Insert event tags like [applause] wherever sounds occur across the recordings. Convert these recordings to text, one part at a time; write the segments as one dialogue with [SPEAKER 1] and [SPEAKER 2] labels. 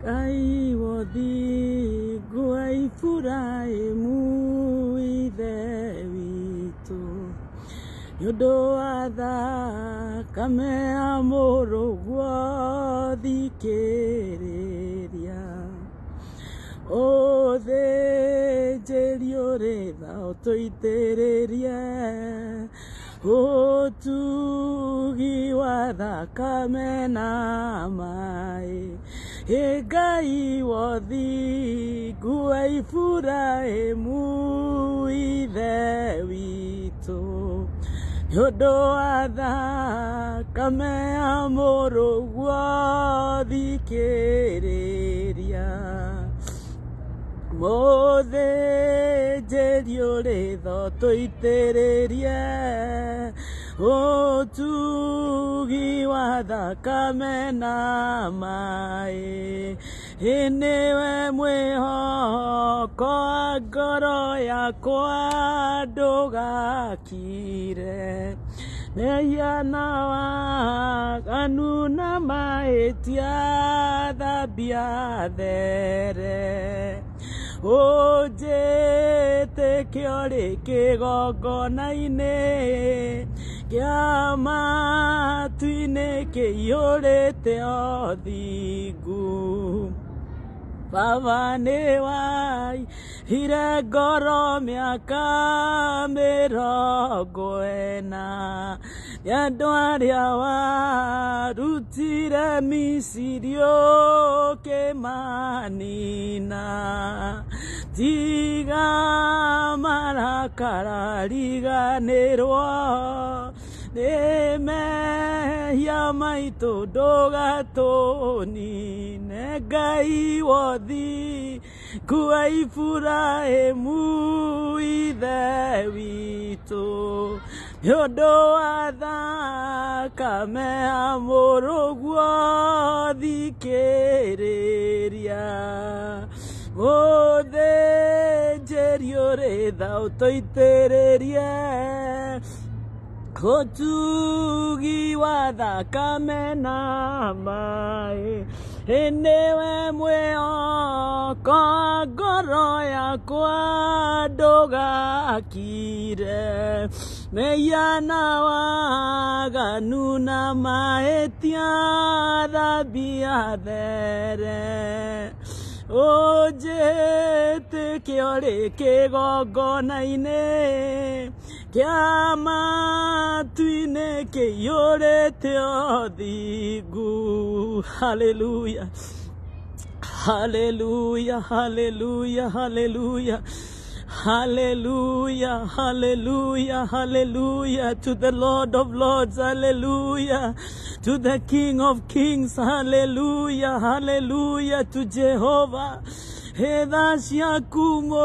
[SPEAKER 1] Kai wodi guai furai mui devitu Nyodo atha kame amoro guothi kiriria O the jerio re thao tuitiririe O tugi wa kame na mai Egai wodhi guaifurahemu ithe witũ nĩũndũ wa thakame ya mũrũguo thikĩrĩria mũthĩnjĩri ũrĩ tho tũitĩrĩrie お次は高めな前 Inewe mweho kwa ngoro yakwa ndũgakire meyanawa kanuna mahĩtia thambia there ũnjĩtĩkio rĩkĩgongona-inĩ Kĩama-inĩ kĩiyũrĩte ũthingu Baba nĩ waihire ngoro mĩaka mĩrongo ĩna nĩ andũ arĩa warutire Misiri ũkĩmanina tiga marakara riganĩrwo Ne me ya doga toni maitũ ndũgatũnine Ngai wothi kua Iburahĩmu ithe witũ nĩ ka me amoro ya mũrũguo o ũthĩnjĩri ũrĩ tha toitereria kotugi wadakame namae enewe mwe oka ngoro yakwa ndũgakire meiana waganu na mahĩtia thambia there ũnjĩtĩkio rĩ kĩgongona-inĩ Chama tuine que te digo. Hallelujah. Hallelujah, hallelujah, hallelujah. Hallelujah, hallelujah, hallelujah to the Lord of Lords, hallelujah to the King of Kings, hallelujah, hallelujah to Jehovah. Hedasiakumo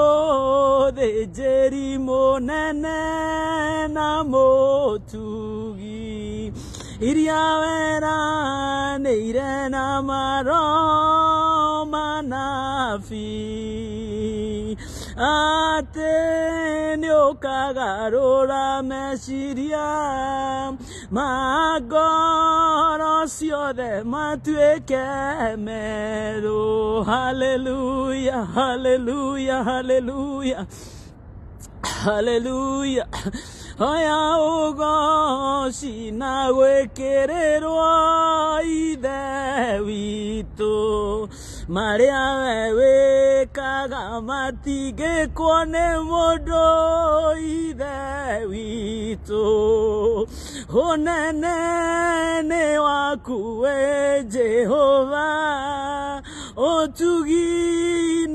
[SPEAKER 1] de Jerimo Nene Namotugi Iriavera Neirena Maro Manafi. Ateneo cagarora mesiria Magorosio de matue quemero Hallelujah, hallelujah, hallelujah Hallelujah Oya ugo sinawe querero ay de maria we wikaga matingĩkwo nĩ mũndũ ithe witũ ũnene nĩ waku wĩ jehova ũtugi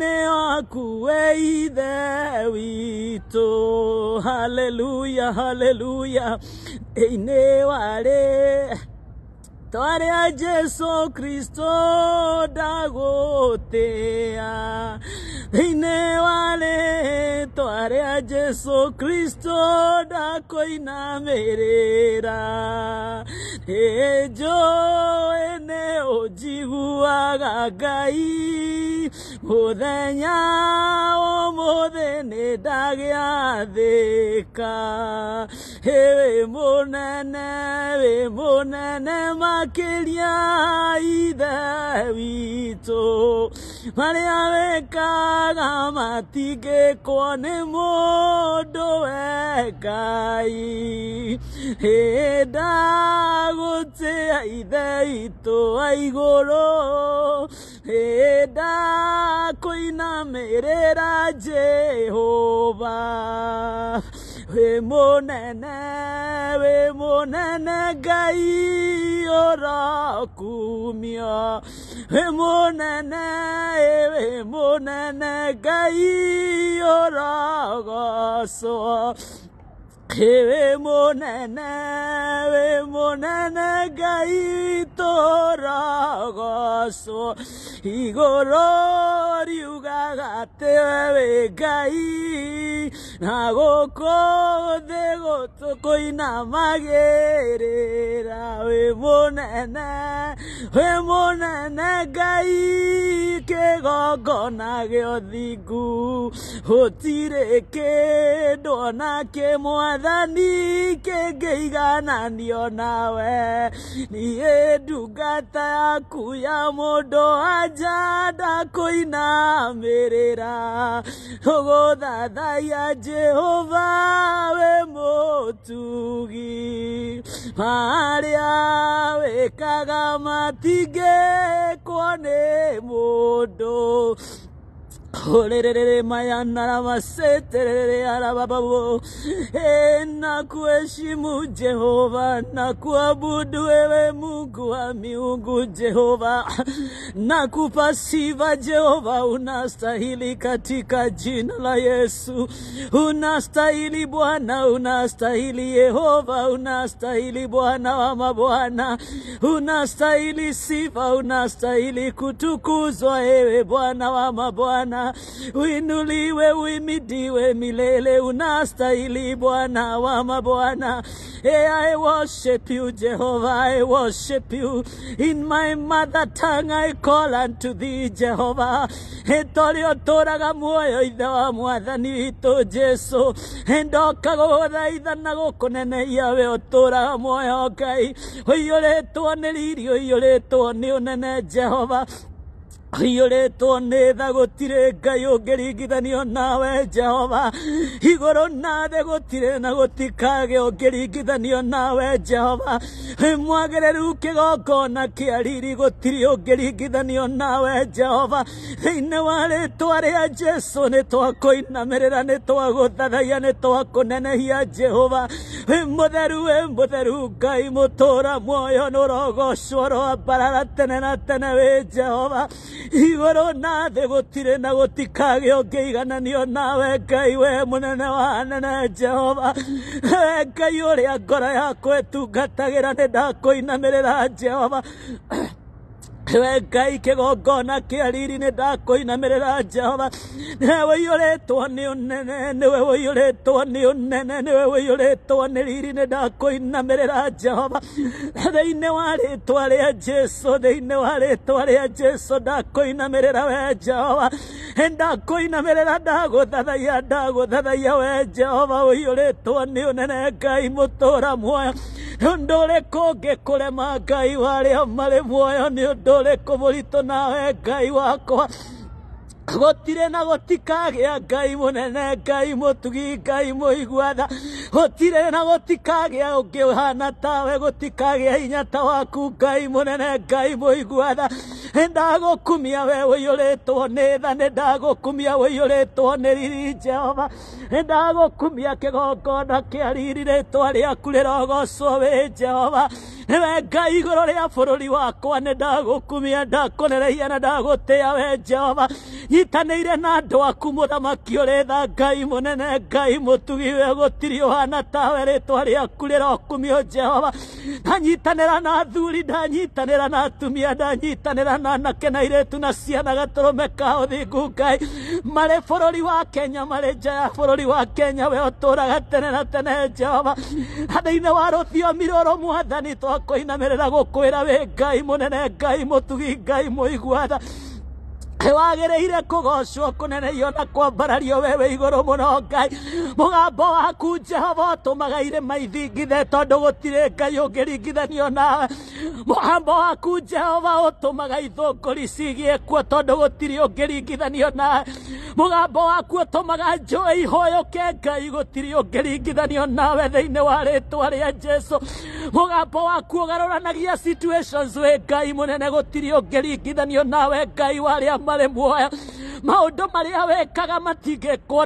[SPEAKER 1] nĩ waku wĩ ithe witũ haleluya haleluya ĩinĩ warĩ a jesu kristo ndagutia thĩinĩ warĩ a jesu kristo ndakoinamĩrĩra ĩnjũĩ e nĩ ũnjiguaga ngai muthenya umuthi nä ndagä athä ka wä må nene wä må nene makä ria ithe witå marä a wä kaga matingä kwo nä må ndå we ngai ä ndagå tä ithe itå wa igå rå भेदा कोई ना मेरे राजे होवा वे मोनन वे मोनन गई राकुमिया वे मोनन वे मोनन गई रागसो हे वे मोनन वे मोनन गई Rogoso y Gorori Ugagate Bekai Nagoko de চকই না মাগে রে রাওয়ে মনে না হে মনে না গাই কে গগনা গে অধিগু হতিরে কে ডোনা কে মদানি কে গেইগানা নিও nawe niye ndungata inamä rä ra å gå thathaia jehova wĩ må ũtugi harĩa wĩkaga matingĩkwo nĩ mũndũ Orerere mayana na maseterere arababo. na kuheshimu Jehova na kuabudu wewe Mungu wa miungu Jehova. Na kupa sifa Jehova, unastahili katika jina la Yesu. Unastahili Bwana, unastahili Yehova, unastahili Bwana wa mabwana. Unastahili sifa, unastahili kutukuzwa ewe Bwana wa mabwana. Bwana, uinuliwe, uimidiwe milele. Unastahili Bwana wa mabwana. Hey, I worship you, Jehovah. I worship you. In my mother tongue I call unto thee, Jehovah. Etorio toraga muoyo ithe wa mwathani witå jesu ndoka gå na gå we å tå raga muoyo ngai å iyå rä riri å iyå rä two yoretwo nä tha gå tirä ngai å ngä ringithanio nawe jehova igå na thä gå tirä na gå tikage å ngä ringithanio nawe jehova mwagä rä ru kä gongona kä ariri gå tirä å ngä ringithanio nawe jehova thä inä wa rä twa rä a jesu nä twakå inamä rä ra nä twagå thathaia nä twakå nenehia jehova må theru wä må theru ngai må tå ra muoyo nä å rogocwo rwa mbarara tene na tene wä jehova igoro na thä gå tirä na gå tikagä å ngä igananio nawe ngai we må nene wa nene jehova we ngai å rä a ngoro yakwa ä tungatagä ra nä ndakå inamä rä ra jehova we ngai kigongona kiariri-inä ndakåina mä rä ra jehova nä we wä yå rä two nä å nene nä we wä yå rä two nä å nene nä we wä yå rä two nä riri nä ndakåina mä rä ra jehova thä inä wa rä twa rä a jesu thä inä wa rä twa rä a jesu ndakåina mere rä ra we jehova ndakåina mä rä ra ndagå thathaia ndagå thathaia we jehova wä yå rä two nä å nene ngai må tå ra muoyo ndå rä kå ngä kå rema ngai warä a marä muoyo nä å ole como lito na e gai wa gotire na gotikagia ngai munene ngai mutugi ngai muiguatha gotire na gotikagia ungi uhana tawe gotikagia hinya ta waku ngai munene ngai muiguatha ndagukumia we uiyuritwo ni tha ni ndagukumia uiyuritwo ni riri jehova ndagukumia kigongona kia riri ritwa riaku rirogocwo wi jehova niwe ngai iguru ria bururi wakwa ni ndagukumia ndakunereia na ndagutia we jehova nyitanĩire na andå aku må mũthamaki ũrĩtha ngai mũnene ngai må tugi we gå gũtirĩ hana tawe rĩtwa aku rĩrokumio jehova ndanyitanĩra na thuri ndanyitanä ra na atumia ndanyitanĩra na anake na airĩtu na ciana gatũrũme ka ũthingu ngai rå ri wa kenya marĩ nja ya ri wa kenya we å tå raga tene na tene jehova na inä wa rå thio rũthiomi rå mwathani gå kwä ra wä ngai må nene ngai må tugi ngai må iguatha wagereire kugocwo kuneneio na kwambarario wewe iguru muno ngai mugambo waku jehova utumaga irima ithingithe tondu gutire ngai ungiringithanio nawe mugambo waku jehova utumaga ithunguri cigie kuo tondu gutire ungiringithanio nawe mugambo waku utumaga njui ihoyuke ngai gutire ungiringithanio nawe thiini wa ritwa ria jesu mugambo waku ugaruranagia situations we ngai munene gutire ungiringithanio nawe ngai waria marĩ muoya maũndũ marĩa wĩkaga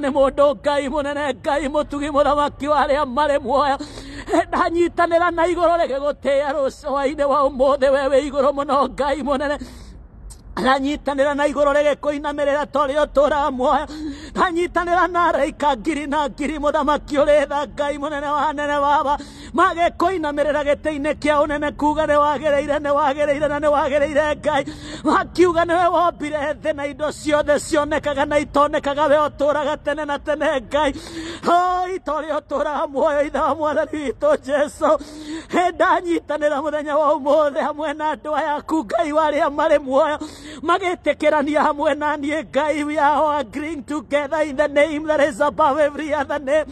[SPEAKER 1] nä må ndå ngai må nene ngai må tugi må thamaki wa arĩa marĩ muoya ra na igå rå rä gä gå igũrũ rĩgĩgũtĩĩa rũcũa-inĩ wa må thä we wä igå rå må no ngai må nene aranyitanĩra na igũrũ rĩrĩ kũinamĩrĩra torĩ ũtũũraga muoyo aranyitanĩra na araika ngiri na ngiri mũthamaki ũrĩ tha ngai mũnene wa nene baba magĩkũinamĩrĩra gĩtĩ-inĩ kĩa ũnene kuuga nĩ wagĩrĩire nĩ wagĩrĩire na nĩ wagĩrĩire ngai makiuga nĩwe wombire thĩ na indo ciothe cionekaga na itonekaga we ũtũũraga tene na tene ngai o itorĩ ũtũũraga muoyo ithe wa mwathani witũ jesu hĩndanyitanĩra mũthenya wa ũmũthĩ hamwe na andũ aya aku ngai warĩa marĩ muoyo magitikirania hamwe na niä ngai we are agreeing together in the name that is above every other name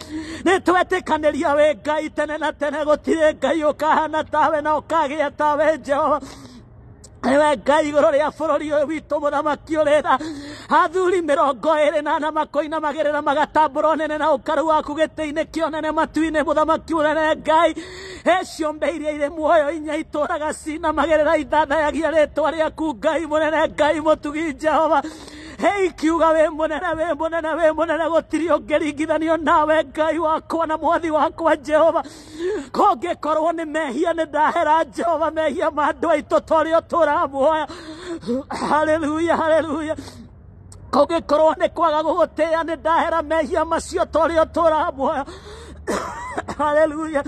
[SPEAKER 1] nä twetĩkanĩria wĩ ngai tene na tene gũtirĩ ngai ũkahana tawe na ũkagĩa tawe jehova niwe ngai iguru ria bururi uyu witu muramaki urira athuri ä rä na na makoina magatambå ra nene na ukaru waku kä ini kionene matu thamaki må nene ngai mbe iria irä muoyo inya raga cina magä rä ra ithathayagia rä twa rä aku ngai må nene ngai må tugi jehova ikiuga wä månene wä månene wä månene gå tirä å ngä ringithanio nawe ngai wakwa na mwathi wakwa jehova kongä korwo nä mehia nä ndahera jehova mehia ma andå aitå twarä å tå ramuoya haleluya haleluya kångäkorwo nä kwaga gå gå tä a nä ndahera mehia macio twarä å tå ramuoya [coughs] haleluya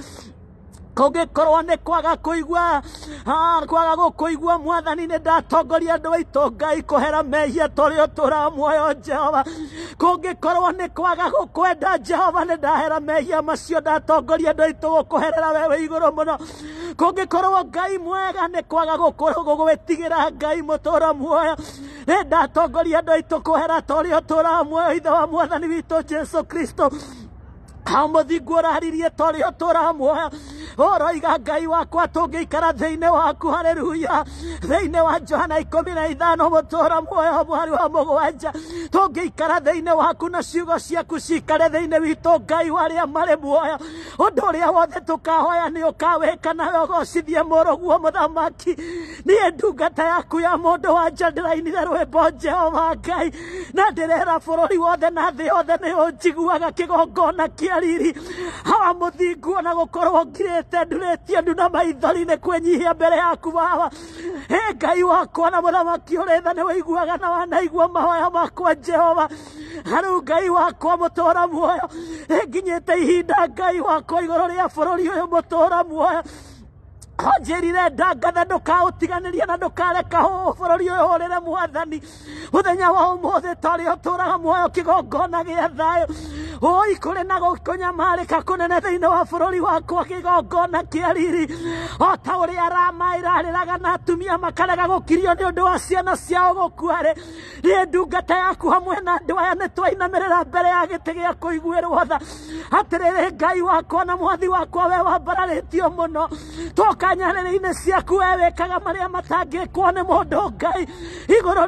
[SPEAKER 1] korwo nä kwaga kuigua kwaga gå kå igua mwathani nä ndatongoria andå aitå ngai kå hera mehia å rä tå ra muoyo jehova kå ngä korwo nä kwaga gå kwenda jehova nä ndahera mehia macio ndatongoria andå andu aitu gukuherera wewe kå ngä korwo ngai mwega nä kwaga gwä tigä ra ngai må tå ra muoyo nä ndatongoria andå aitå kå hera andu aitu å tå ra muoyo ithe wa mwathani witå jesu kristo muthingwo ũraririe toriho tũramuoya ũroiga ngai wakwa tũngĩikara thĩinĩ waku hareruya thĩinĩ wa johana ikũmi na ithano mũtũra muoyo mwari wa mũgwanja tũngĩikara thĩinĩ waku na ciugo ciaku cikare thĩinĩ witũ ngai warĩa marĩ muoyo ũndũ ũrĩa wothe tũkahoya nĩ ũkawĩka nawe ũgocithie mũrũguo mũthamaki niĩ ndungata yaku ya mũndũ wanja ndĩrainire rwĩmbo jehova ngai na ndĩrera bũrũri wothe na thĩ yothe nĩ ũnjiguaga kĩgongona kĩa riri hawa muthingu na gukorwo ngirite nduretie ndu na maithori ni kwinyihia mbere yaku baba he ngai wakwa na muthamaki uritha ni wiguaga na wanaigua mahoya makwa jehova hariu ngai wakwa mutura muoyo nginyite ihinda ngai wakwa iguru ria bururi uyu mutura muoyo konjirire ndangatha ndukautiganirie na ndukareka huu bururi uyu hurire mwathani muthenya wa umuthi tori uturaga muoyo kigongona gia thayo oi kuri na gukunyamarika kunene thiini wa bururi wakwa kigongona kia riri o ta uria rama irariraga na atumia makarega gukirio ni undu wa ciana ciao gukua ri ni ndungata yaku hamwe na andu aya ni twainamirira mbere ya giti gia kuiguirwo tha atiriri ngai wakwa na mwathi wakwa we wambararĩtio mũno twoka nyarĩrĩ-inĩ ciaku wewĩkaga marĩa matangĩkwo nĩ mũndũ ngai bå rå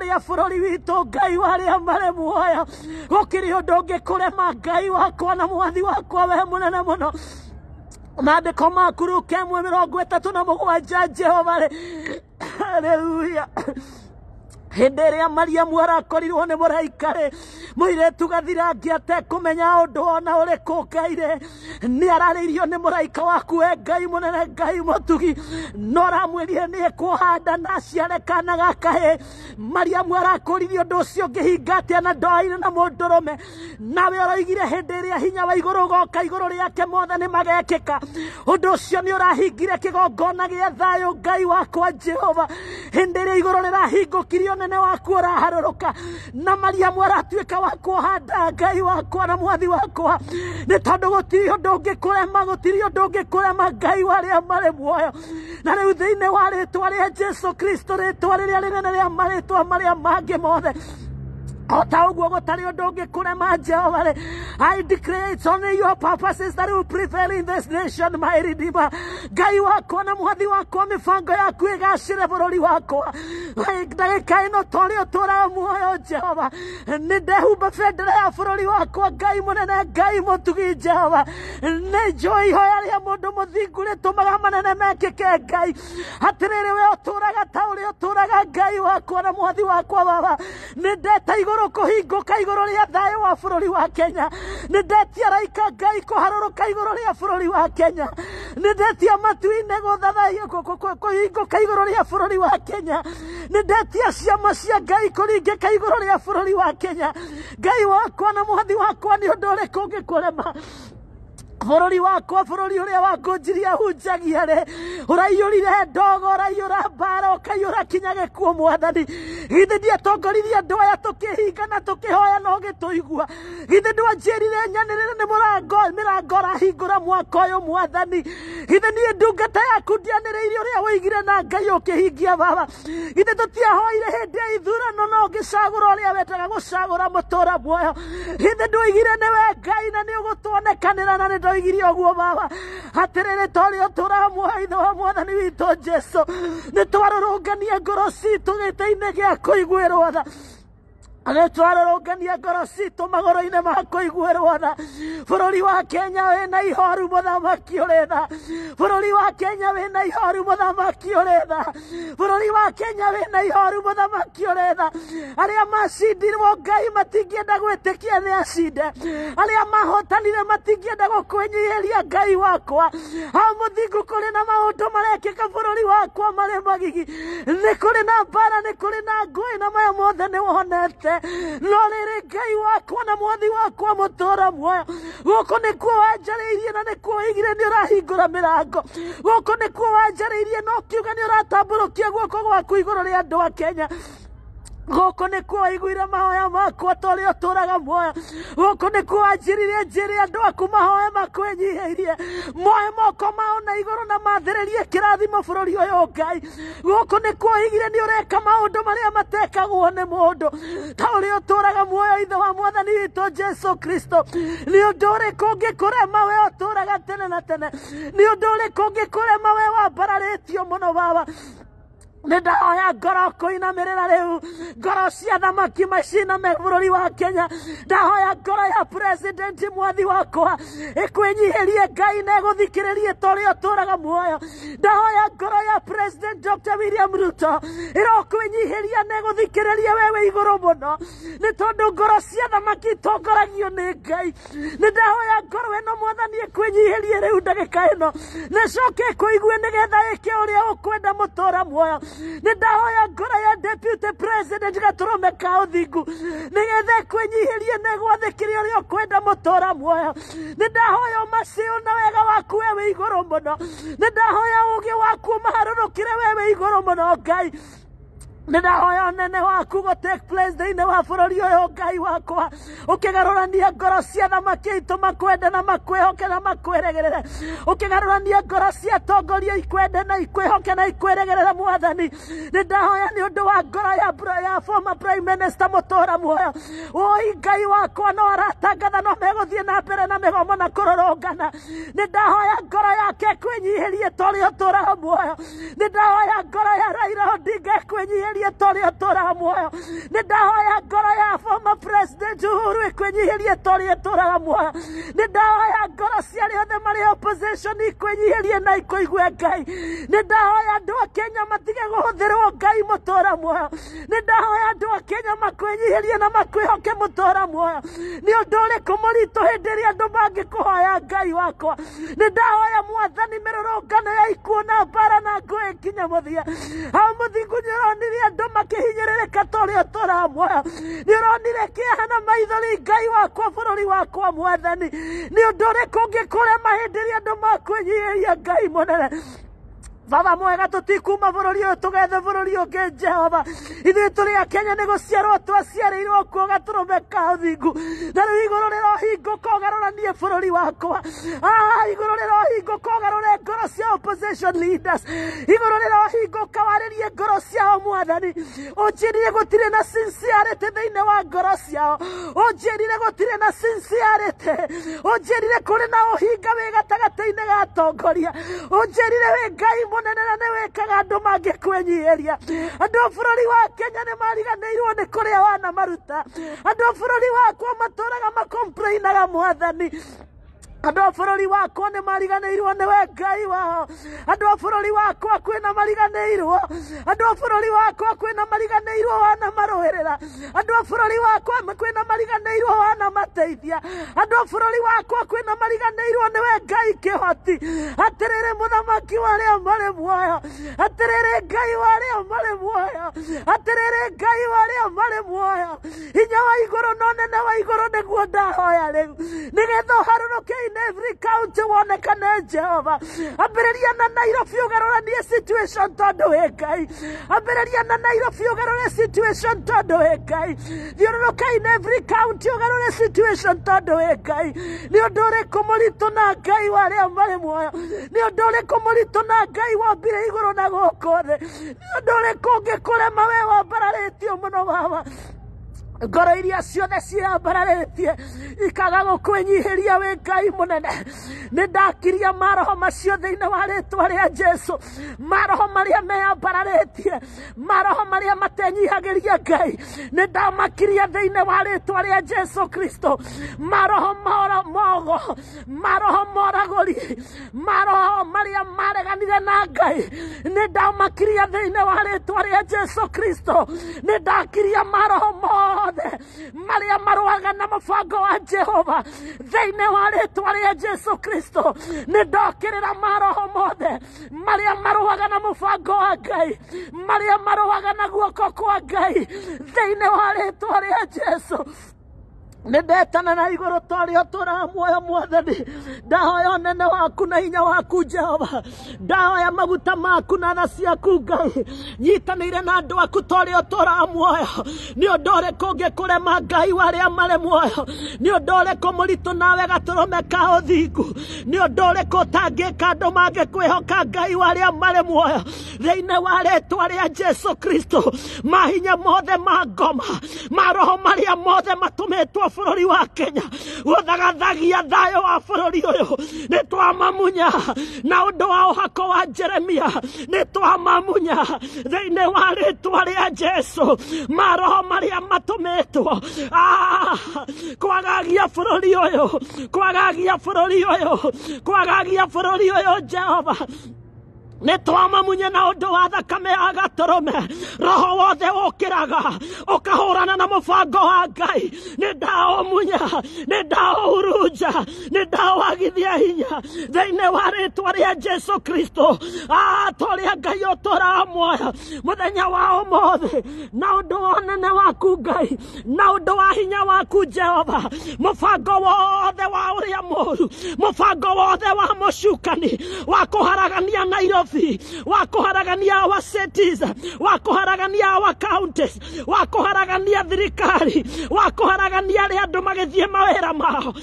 [SPEAKER 1] ri witå ngai warĩa marĩ muoya ngä kå rema ngai wakwa na mwathi wakwa we wee mũnene mũno maandĩko maku mä rongo ä tatå na gwanja jehova rä [coughs] haleluya hindi ria mariamu arakorirwo ni muraikare muiretu gathirangi atekumenya undu ona uriku ngaire ni araririo ni muraika waku we ngai munene ngai mutugi no ramwirire ni kuhanda na aciare kana gakahi mariamu arakuririe undu ucio ngihinga atia na ndoaire na mundurume nawe oroigire hindi ria hinya wa iguru goka iguru riake mothe ni magekika undu ucio ni urahingire kigongona gia thayo ngai wakwa jehova hindi ria iguru rirahingukirio munene wakwa ũraharũrũka na mariamu aratuĩka wa kuohanda ngai wakwa na mwathi wakwa nĩ tondũ gũtirĩ ũndũ ũngĩkũrema gũtirĩ ũndũ ũngĩkũrema ngai warĩa marĩ muoyo na rĩu thĩinĩ wa rĩtwa rĩa jesu kristo rĩtwa rĩrĩa rĩnene rĩa marĩtwa marĩa mangĩ mothe ota uguo gutari undu ungikurema jehova ri i declare it's only your purposes that will prevail in this nation my redeemer ngai wakwa na mwathi wakwa mibango yaku igacire bururi wakwa ndagika ino tori uturaga muoyo jehova ni ndehumba bendera ya bururi wakwa ngai munene ngai mutugi jehova ni njui ihoya ria mundu muthingu ritumaga manene mekike ngai atiriri we uturaga ta uri uturaga ngai wakwa na mwathi wakwa baba ni ndete igå haruru kuhinguka iguru ria thayo wa bururi wa kenya ni ndetia raika ngai kuharuruka iguru ria bururi wa kenya ni ndetia matu-ini guthathaia kuhinguka iguru ria bururi wa kenya ni ndetia ciama cia ngai kuringika iguru ria bururi wa kenya ngai wakwa na mwathi wakwa ni undu uriku ngĩkũrema bururi wakwa bururi uria wangunjirie hunjagia ri uraiyurire ndogo uraiyura mbara ukaiyura kinya gikuo mwathani githä ndiatongoririe andå aya tå kä no gä tå igua githä ndwanjärire nyanä rä nä mwaka å yå mwathani githä niä ndungata yaku ndianä rä ire a wå igire na ngai å baba githä tå tiahoire ya ithurano no ngä cagå ra å rä a wendaga gå cagå ngai na nä å na nä oigire ũguo baba atĩrĩrĩ ta ũrĩa tũramwoha ithe wa mwathani witũ jesu nĩ twarũrũngania ngoro citũ gĩtĩ-inĩ gĩa kũiguĩrwo tha agetwara rungania ngoro citå magoro inä ma kå iguä na bå rå ri wa kenya wä na ihoru må thamaki å rä tha bå rå ri wa kenya wä na ihoru må thamaki å rä tha bå rå ri wa kenya wä na ihoru må thamaki å rä tha arä a macindirwo ngai enda gwä tä kia nä acinde arä a mahotanire enda gå kwä nyihä ria ngai wakwa ha må thingu kå rä na maå ndå marekä ka bå rå ri wakwa marä magigi nä kå rä na mbara nä kå rä na ngåä na maya mothe nä wonete no rä rä ngai wakwa na mwathi wakwa må tå ra muoyo gå kå nä kuo wanjarä irie na nä kuo igire nä å rahingå ra mä rango gå kå nä kuo wanjarä irie no kiuga nä å ratambå rå kia guoko gwaku igå rå rä andå a kenya gåkå nä kuo waiguire mahoya makwa ta å rä a å tå raga muoyo kå nä kuo njä rä andå aku mahoya irie moe moko mao na igũrũ na rå ri å yå ngai kå nä kuo igire nä å reka marä a matekagwo må ndå ta å rä a å tå raga muoyo ithe wa mwathani witå jesu kristo nä å ndå å rä kå ngä kå rema we å tå raga tene na tene nä å ndå å rä kå ngä kå rema we wambararä tio må no baba nä ndaoya ngoro kåinamä rä rä u ngoro cia thamaki maciname bå rå ri wa kenya ndahoya ngoro ya presidenti mwathi wakwa ĩkwĩnyihĩrie ngai na ĩgũthikä rä rie å rä a å muoyo ndahoya ngoro ya president dr william ruto ĩrokwĩnyihä na ĩgũthikä rä rie we wä igå ngoro cia thamaki itongoragio nä ngai nä ndahoya ngoro ĩno mwathani ĩkwĩnyihä rie rä u ndagä ka ä no nä coke kå igue getha ä ke å rä må tå ra muoyo ndahoya ngora ya ndetwite president gaturome ka uthingu nigetha kwinyihirie nigwathikire uria ukwenda mutura muoyo ndahoya umacio na wega waku we wi iguru muno nindahoya ugi waku maharurukire we wi iguru muno ngai nä ndahoya nene waku gå thä-inä wa bå rå ri å yå ngai wakwa å kä garå rania ngoro cia thamaki itå makwende na makwä hoke na makwä regä ngoro cia tongoria ikwende na ikwä na ikwä mwathani nä ndahoya nä wa ngoro ya ya former prime minister må ra muoyo åi ngai wakwa no aratangatha no megå na mbere na mä na kå rå ngoro yake kwä nyihä rie muoyo nä ngoro ya raira ondinga kwä kwenyihĩria tũrĩa tũraga nĩ ndahoya ngoro ya former president Uhuru ĩkwenyihĩrie tũrĩa tũraga muoyo nĩ ndahoya ngoro cia othe marĩ opposition ikwenyihĩrie na ikũigue ngai nĩ ndahoya andũ a Kenya matige kũhũthĩrwo ngai mũtũra muoyo nĩ ndahoya andũ a Kenya makwenyihĩrie na makwĩhoke mũtũra muoyo nĩ ũndũ ũrĩkũ mũritũ hĩndĩ ĩrĩa andũ mangĩkũhoya ngai wakwa nĩ ndahoya mwathani mĩrũrũngano ya ikuũ mbara na ngũĩ nginya mũthia hau mũthingu nĩ ũronirie andå makä rä ta rä a tå ramuoya nä å ronire kä aha na maithori ngai wakwa bå rå ri wakwa mwathani nä å ndå å rä kå ngä kå rema hä ndä ä rä andå makwä nyihä ngai må nene baba mwega tutikuma bururi uyu tugethe bururi ungi jehova ithuĩ tũrĩ akenya nĩ gũciarwo twaciarĩirwo kuo gatũrũme ka ũthingu na rĩu igũrũ rĩrohingũka ũgarũranie bũrũri wakwa ah igũrũ rĩrohingũka ũgarũre ngoro cia rå rä igũrũ rĩrohingũka warĩrie ngoro ciao mwathani ũnjĩrire gũtirĩ na sincerity thĩinĩ wa ngoro ciao ũnjĩrire gũtirĩ na sincerity ũnjĩrire kũrĩ na ũhinga wĩ gatagatĩ-inĩ ga atongoria ũnjĩrire wĩ ngai munene na nä wä kaga andå mangä kwĩnyihĩria andå bũrũri wa kenya nä mariganĩirwo nĩ kũrĩa wana maruta andå bũrũri wakwa matũraga makomplainaga mwathani andå a bå rå ri wakwa nä mariganä irwo nä we ngai wao andå a bå rå ri wakwa kwä na mariganä irwo andå a bå rå ri wakwa kwä na mariganä irwo wana marå ä rä ra andå a bå rå ri wakwa kwä na mariganä irwo wana mateithia andå a bå rå ri wakwa kwä na mariganä irwo nä we ngai kä hoti atä rä rä må thamaki warä a marä muoyo atä rä rä ngai warä a marä muoyo atä rä rä ngai warä a marä muoyo hinya wa igå rå no nene wa igå rå nä guo ndahoya rä u nä getha å harå rå ke in every county wonekane jehova ambĩrĩria na nairobi ũgarũranie situation tondũ ĩ ngai ambĩrĩria na nairobi ũgarũre situation tondũ ĩ ngai thiũrũrũka in every county ũgarũre situation tondũ ĩ ngai nĩ ũndũ ũrĩkũ mũritũ na ngai warĩa marĩ muoyo nĩ ũndũ ũrĩkũ mũritũ na ngai wombire igũrũ na gũkũ thĩ nĩ ũndũ ũrĩkũ ũngĩkũrema we wambararĩtio mũno baba ngoro iria ciothe cirambararĩtie ikaga gũkwĩnyihĩria wĩ ngai mũnene nĩ ndakiria maroho macio thĩinĩ wa rĩtwa rĩa jesu maroho marĩa meyambararĩtie maroho marĩa matenyihagĩria ngai nĩ ndamakiria thĩinĩ wa rĩtwa rĩa jesu kristo maroho moro mogo maroho moragũri maroho marĩa mareganire na ngai nĩ ndamakiria thĩinĩ wa rĩtwa rĩa jesu kristo nĩ ndakiria maroho moro mothe marĩa marũaga na mũbango wa jehova thĩinĩ wa rĩtwa rĩa jesu kristo nĩ ndokĩrĩra maroho mothe marĩa marũaga na mũbango wa ngai marĩa marũaga na guoko kwa ngai thĩinĩ wa rĩtwa rĩa jesu nä ndetana na igå rå ta rä a tå muoyo mwathani ndahoya nene waku na hinya waku jehova ndahoya maguta maku na na ciaku ngai nyitanä ire na andå aku ta rä a tå ramuoya nä å ndå rä kå ngä kå rema ngai warä a marä muoyo nä å ndå rä kå må ritå nawe gatå rå me ka å thingu nä å ndå rä kå tangä ka andå mangä kwä hoka ngai warä a marä muoyo thä-inä wa rä a jesu kristo mahinya mothe ma ngoma maroho a mothe two bururi wa kenya guthagathagia thayo wa bururi uyu ni twamamunya na undu wa uhako wa jeremia ni twamamunya thiini wa ritwa ria jesu maroho maria matumitwo ah, kwagagia bururi uyu kwagagia bururi uyu kwagagia bururi uyu jehova nä twamumunye na å ndå wa thakame ya gatårå me roho wothe å kä raga å kahårana na må bango wa ngai nä ndaå munya nä ndaå hurunja nä ndawagithia hinya thä-inä wa rä twa rä jesu kristo atå rä a ngai å tå ramuoya må thenya wa å na å ndå wa nene waku ngai na å ndå wa hinya waku jehova må bango wothe wa å rä a må ru må bango wothe wa må cukani wa kå haragania nairobi wealthy, wakoharagania our cities, wakoharagania wa counties, haragania thirikari, wakoharagania arĩa andũ magĩthiĩ mawĩra mao,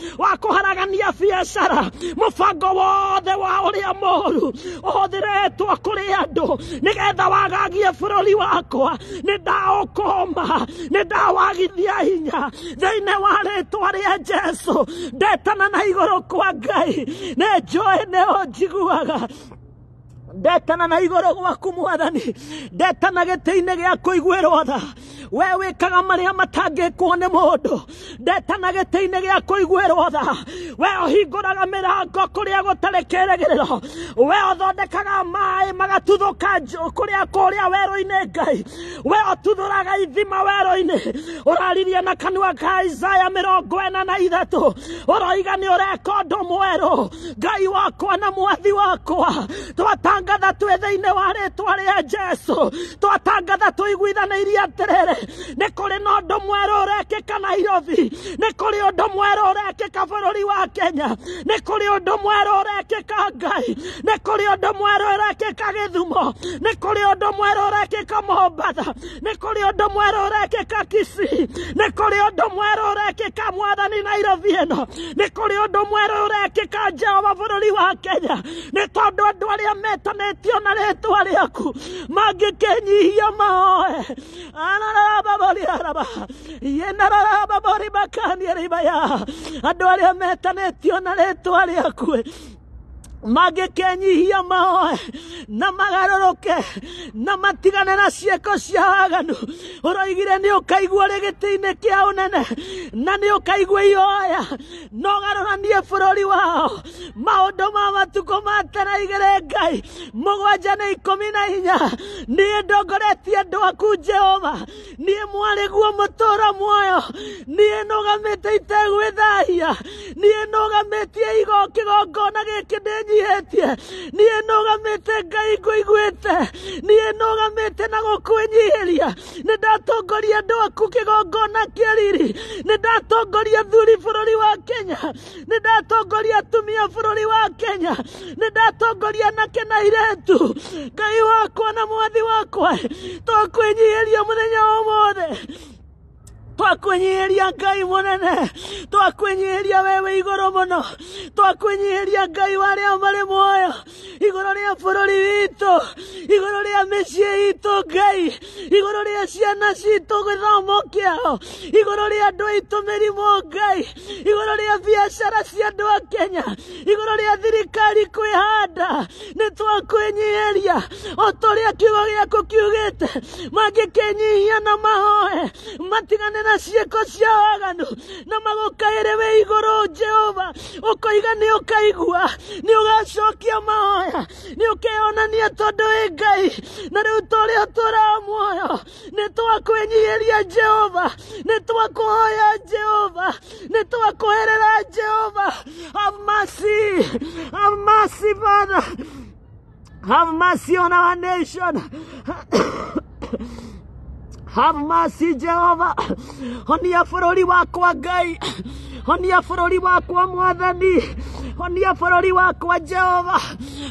[SPEAKER 1] haragania biacara, mũbango wothe wa ũrĩa mũũru ũhũthĩrĩtwo kũrĩ andũ nĩgetha wagagie bũrũri wakwa, nĩ ndaũkũma, nĩ ndawagithia hinya thĩinĩ wa rĩtwa rĩa Jesu, ndetana na igũrũ kwa Ngai, nĩ njũĩ nĩ ũnjiguaga ndetana na igoro gwaku mwathani ndetana gä-tä-inä gä aku iguä tha we wä kaga marä a matangä kwo nä må ndå ndetana gä-tä-inä gä aku iguä tha we åhingå raga mä rango kå rä a gå tarä kä rä gä rä ro we åthondekaga maä magatuthå ka kå rä a kå rä a werå-inä ngai we åtuthå raga ithima werå-inä å raririe na kanua ka isaya mä rongo ena na ithatå å roiga nä å reka å ndå mwerå ngai wakwa na mwathi wakwa twatanga twatangatha twä thä-inä wa rä rĩa jesu twatangatha tũiguithanĩirie atĩrĩrĩ nĩ kũrĩ na ũndũ mwerũ ũrekĩka nairobi nĩ kũrĩ ũndũ mwerũ ũrekĩka bũrũri wa kenya nĩ kũrĩ ũndũ mwerũ ũrekĩka ngai nĩ kũrĩ ũndũ mwerũ ũrekĩka gĩthumo nĩ kũrĩ ũndũ mwerũ ũrekĩka mombatha nĩ kũrĩ ũndũ mwerũ ũrekĩka kisii nĩ kũrĩ ũndũ mwerũ ũrekĩka mwathani nairobi ĩno nĩ kũrĩ ũndũ mwerũ ũrekĩka jehova bũrũri wa kenya nĩ tondũ andũ arĩa meta matikanĩtio na rĩtwa rĩaku mangĩkĩnyihia maoe anararababoriaraba yenararababori makanie ribaya andũ arĩa metanĩtio na rĩtwa rĩaku magekenyihia maoe na magaroroke na matigane na cieko cia waganu uroigire ni ukaigua -inä kä a å nene na ni ukaigua ihoya bå rå ri wao ndå ma matukå ma tene igire ngai nä ikå mi na inya niä ndongoretie andå aku jehova niä mwarä guo må tå ro muoyo niä nå gamä te itegwä thahia niä nå gamä tie igo kä gongona gä kä ndä njihätie niä någamä te ngai ngå iguä te niä någamä te na gå kwä ria nä ndatongoria andå aku kä gongona kä riri nä ndatongoria thuri bå rå ri wa kenya nä ndatongoria atumia bå rå ri wa kenya nä ndatongoria anake na iretu ngai wakwa na mwathi wakwa nyihä ria må thenya å mothe twakwenyiheria ngai munene twakwenyiheria wewe igoro muno twakwenyiheria ngai waria mari muoyo igoro ria bururi witu igoro ria micie itu ngai igoro ria ciana citu githomo kiao igoro ria andu aitu mirimo ngai igoro ria biacara cia andu a kenya igoro ria thirikari kwihanda ni twakwenyiheria o ta uria kiugo giaku kiugite mangikenyihia na mahoe matigane na ciĩko cia waganu na magũkaĩrĩre igũrũ jehova ũkoiga nĩ ũkaigua nĩ ũgacokia mahoya nĩ ũkeonania tondũ ĩ ngai na rĩu tũrĩa tũraga muoyo nĩ twakwĩnyihĩria jehova nĩ twakũhoya jehova nĩ twakũherera jehova have mercy have mercy father have mercy on our nation [coughs] have mercy jehova honia bururi wakwa ngai honia bururi wakwa mwathani honia bururi wakwa jehova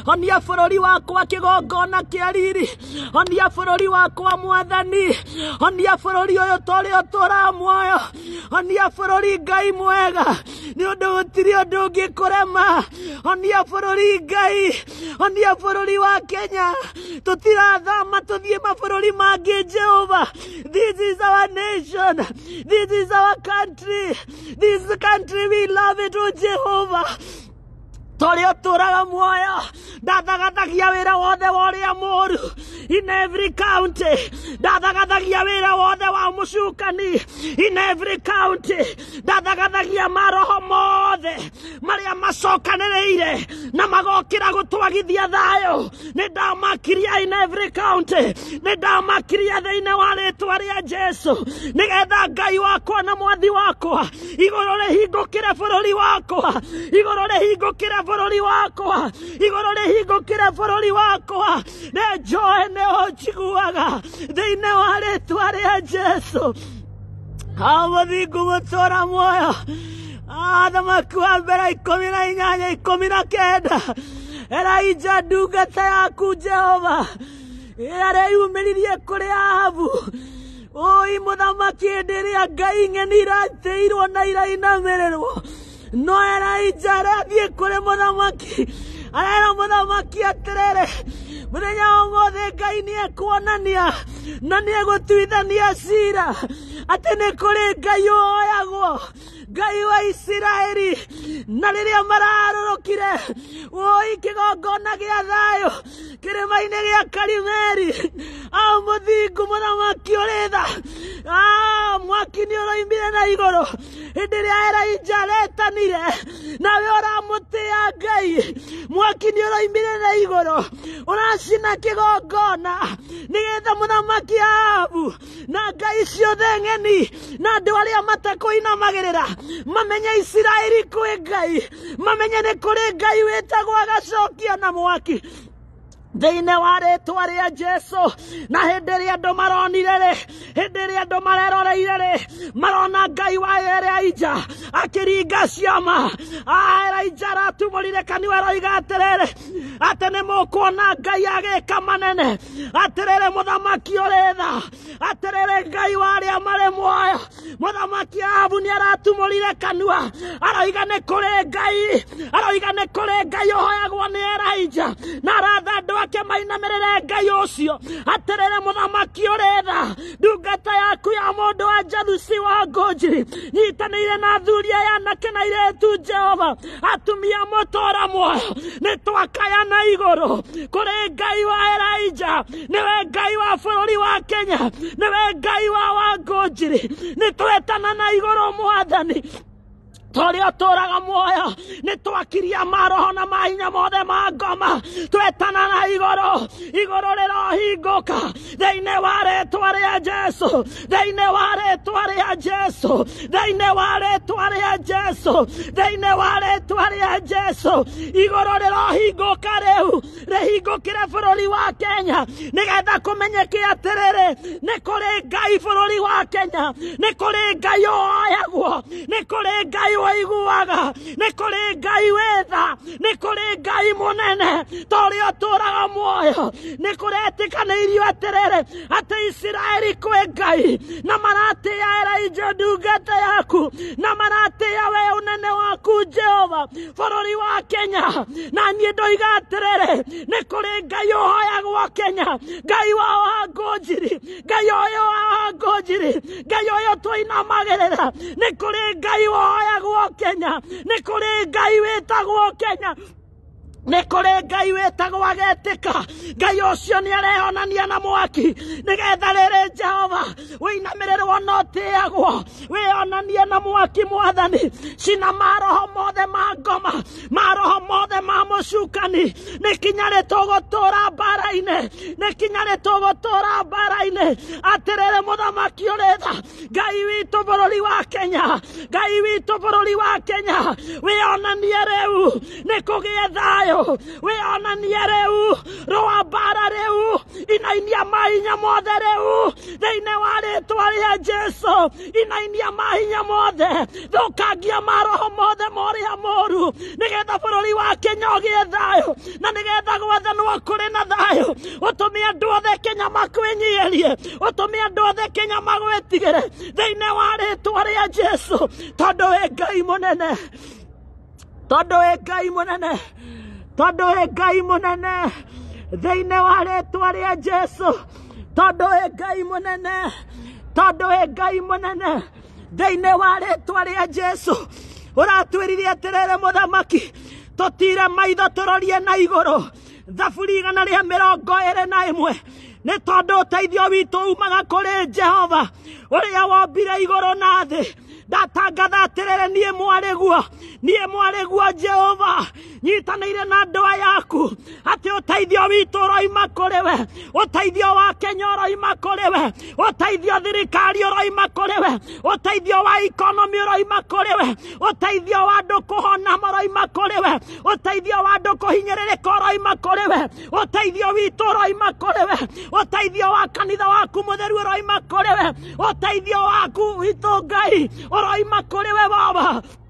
[SPEAKER 1] honia bururi wakwa kigongona kia riri honia bururi wakwa mwathani honia bururi uyu turi utura muoyo honia bururi ngai mwega ni undu gutiri undu ungikurema honia bururi ngai honia bururi wa kenya tutirathama tuthie mabururi mangi jehova This is our nation. This is our country. This country, we love it, oh Jehovah. tori raga muoyo wä wira wothe wa rä a in every county wä wira wothe wa mucukani in every county ndathagaithagia maroho mothe maria ire na magokira gutwagithia thayo ni ndamakiria in every county inä ndamakiria thiini wa ritwa ria jesu getha ngai wakwa na mwathi wakwa iguru rihingukire bururi wakwa iguru rihingukire bũrũri wakwa igũrũ rĩhingũkĩre bũrũri wakwa nĩ njoe nĩho njiguaga thĩinĩ wa rĩtwa rĩa jesu agũthingu gũtũra muoyo athamaki wa mbere ikũmi na inyanya ikũmi na kenda eraija ndungata yaku jehova arĩa yumĩririe kũrĩ ahabu ũi mũthamaki hĩndĩ ĩrĩa ngai ng'eni iratĩirwo na irainamĩrĩrwo no noera inja arethie kuri muthamaki arera muthamaki atiriri muthenya umuthi ngai niekuonania na niegutwithania cira ati ni kuri ngai uoyagwo ngai wa isiraeli na rĩrĩa mararũrũkire wũi kĩgongona gĩa thayũ kĩrĩma-inĩ gĩa karimeri a mũthingu mũthamaki ũrĩ tha a mwaki nĩ ũroimire na igũrũ hĩndĩ ĩrĩa eraija aretanire nawe ũramũtĩya ngai mwaki nĩ ũroimire na igũrũ ũracina kĩgongona nĩgetha mũthamaki ahabu na ngai ciothe ng'eni na andũ arĩa matakũinamagĩrĩra mamenya isiraeli kwe ngai mamenya nĩ kũrĩ ngai wĩtagwo agacokia na mwaki thĩinĩ wa rĩtwa rĩa jesu na hĩndĩ ĩrĩa andũ maronire rĩ hĩndĩ ĩrĩa andũ mareroreire rĩ marona ngai wa elija akĩringa ciama elija aratumũrire kanua aroiga atĩrĩrĩ atĩ nĩ mũkuona ngai agĩka manene atĩrĩrĩ mũthamaki ũrĩ tha atĩrĩrĩ ngai wa arĩa marĩ muoyo mũthamaki ahabu nĩ aratumũrire kanua aroiga nĩ kũrĩ ngai aroiga nĩ kũrĩ ngai ũhoyagwo nĩ elija na aratha andũ make mainamerere ngai ucio atirire muthamaki uritha ndungata yaku ya mundu wa jathuci wa ngũnjiri nyitaniire na thuria ya anake na iretu jehova atumia mutora muoyo nĩ twakaya na igũrũ kũrĩ ngai wa elaija nĩwe ngai wa bũrũri wa kenya nĩwe ngai wa wa ngũnjiri nĩ twetana na igũrũ mwathani ta rä a tå raga muoyo nä twakiria maroho na mahinya mothe ma ngoma twetana na igå rå igå rå rä rohingå ka thä-inä wa rä rä a jesu thä-inä wa rä rä a jesu thä-inä wa rä rä a jesu thä-inä wa rä rä a jesu igå rå rä rohingå ka rä u rä hingå kä re bå rå ri wa kenya nä getha kå menye kä atä rä rä nä kå rä ngai bå rå ri wa kenya nä kå rä ngai å oyagwo nä kå rä ngai waiguaga nä kå rä ngai wetha nä kå rä ngai må nene ta å rä a å tå raga muoyo nä kå retä kanä irio atä rä atä isiraeli kwä ngai na maratä ya elaijo ndungata yaku na maratä ya we nene waku jehova ri wa kenya na niä ndoiga atä rä rä nä kå rä ngai å hoyagwo kenya ngai wao wa ngånjiri ngai å yå wa ngånjiri ngai å yå twainamagä rä ra nä kå rä ngai wohoyagwo etagwo Kenya ni kuri ngai wetagwo Kenya nä kå rä ngai wä tagwo agetä ka ngai å cio nä arehonania na mwaki nä getha rä rä jehova wä inamä rä rwo na å tä agwo wä onanie na mwaki mwathani cina maroho mothe ma ngoma maroho mothe ma må cukani nä kinya rä tå gå tå ra mbara-inä nä kinya rä tå gå tå ra mbara-inä atä rä rä må thamaki å rä tha ngai witå bå rå ri wa kenya ngai witå bå rå ri wa kenya wä onanie rä u nä kå gä e thayå leo we onania reu roa bara reu inainia mahinya mothe reu theine wa ritwa ria jesu inainia mahinya mothe thukangia maroho mothe moria moru nigetha bururi wa kenya ugie thayo na nigetha gwathanwa kuri na thayo utumi andu othe kenya makwinyiarie utumi andu othe kenya magwitigire theine wa ritwa ria jesu tondu we ngai munene tondu we ngai munene tondu wi ngai munene thiini wa ritwa ria jesu tondu wi ngai munene tondu wi ngai munene thiini wa ritwa ria jesu uratwiririe atiriri muthamaki tutire maitho turorie na iguru thaburi igana ria mirongo iri na imwe nä tondå å teithio witå umaga kå rä jehova å rä a wombire igå rå na thä ndatangatha mwarä guo niä mwarä guo jehova nyitanä ire na a yaku atä å teithio witå witu uroima kuri we å teithio wa kenya å uroima kuri we å teithio thirikari å uroima kuri we å teithio wa ikonomi uroima kuri we å teithio wa kå andu kuhona uroima kuri we å teithio wa kå hinyä rä rä andu kuhinyiririka uroima kuri we å teithio witå witu uroima kuri we å teithio wa kanitha waku må theru mutheru uroima kuri we å teithio waku witå ngai こいまくりウェバー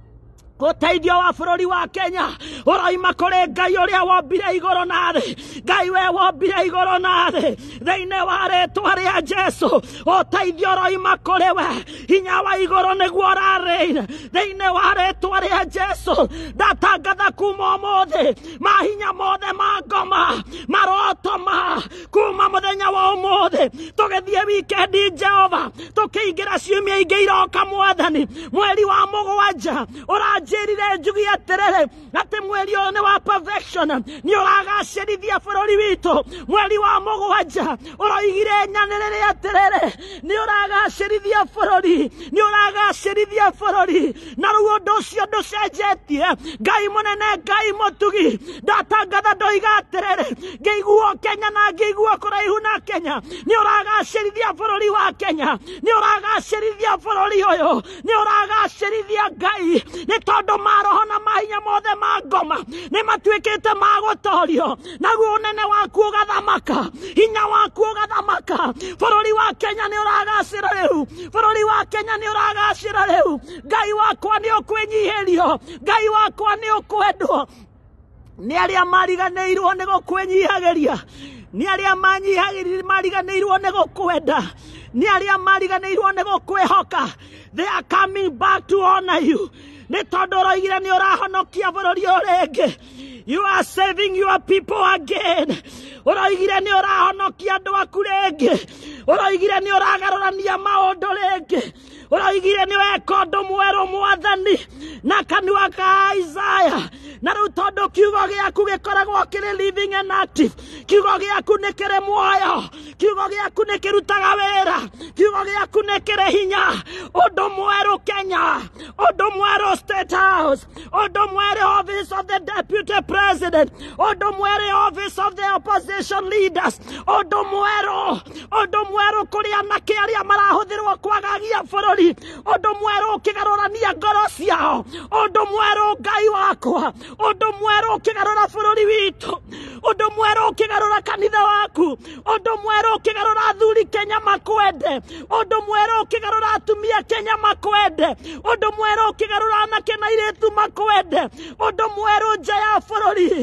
[SPEAKER 1] guteithio wa bururi wa Kenya uraima kuri ngai uria wombire iguru na thi ngai we wombire iguru na thi thiini wa ritwa ria Jesu uteithio uraima kuri we hinya wa iguru niguo urariire thiini wa ritwa ria Jesu ndatangatha kuma umuthi mahinya mothe ma ngoma maroto ma kuma muthenya wa umuthi tugithie wikendi Jehova tukiingira ciumia ingi iroka mwathani mweri wa mugwanja uranja njerire njugu ya terere atĩ mweri ũyũ nĩ wa perfection nĩ ũragacĩrithia bũrũri witũ mweri wa mũgwanja ũroigire nyanĩrĩre atĩrĩrĩ nĩ ũragacĩrithia bũrũri nĩ ũragacĩrithia bũrũri na rĩu ũndũ ũcio ndũcenjetie ngai mũnene ngai mũtugi ndatangatha ndoiga atĩrĩrĩ ngĩiguo kenya na ngĩiguo kũraihu na kenya nĩ ũragacĩrithia bũrũri wa kenya nĩ ũragacĩrithia bũrũri ũyũ nĩ ũragacĩrithia ngai nĩ maundu maroho na mahinya mothe ma ngoma nä matuä ma gå naguo nene waku å gathamaka hinya waku å gathamaka bå wa kenya nä å ragacä ra rä u bå wa kenya nä å ragacä ra rä u ngai wakwa nä å kwä nyihä rio ngai wakwa nä å kwendwo nä arä a mariganä irwo nä gå kwä nyihagä ria nä arä a mariganä irwo nä gå kwenda nä arä a mariganä irwo nä gå kwä hoka they are coming back to honor you nä tondå å roigire nä å rahonokia bå rå ri å rä ngä are saving your å roigire nä å rahonokia andå aku rä ngä å roigire nä å ragarå rania maå ndå rä ngä uraugire nä weka å ndå mwerå mwathani na kanua ka isaya na rä u kiugo gä aku gä koragwo kä living and active kiugo gä aku nä kä muoyo kiugo gä aku nä kä kiugo gä aku nä hinya å ndå kenya å ndå state house å ndå office of the deputy president å ndå office of the opposition leaders å ndå mwerå å kuri mwerå kå rä anake arä a kwagagia bå ngai undu mweru ũkĩgarũrania ngoro ciao undu mweru ngai wakwa undu mweru ũkĩgarũra bũrũri witũ undu mweru ũkĩgarũra kanitha waku undu mweru ũkĩgarũra athuri kenya makwende undu mweru ũkĩgarũra atumia kenya makwende ũndũ mwerũ ũkĩgarũra anake na airĩtu makwende undu mweru nja ya bũrũri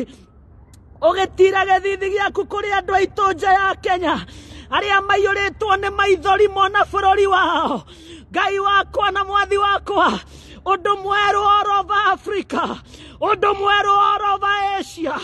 [SPEAKER 1] ũgĩtira gĩthithi gĩaku kũrĩ andũ aitũ nja ya kenya arĩa maiyũrĩtwo nĩ maithori mona bũrũri wao ngai wakwa na mwathi wakwa undu mweru all over africa undu mweru all over asia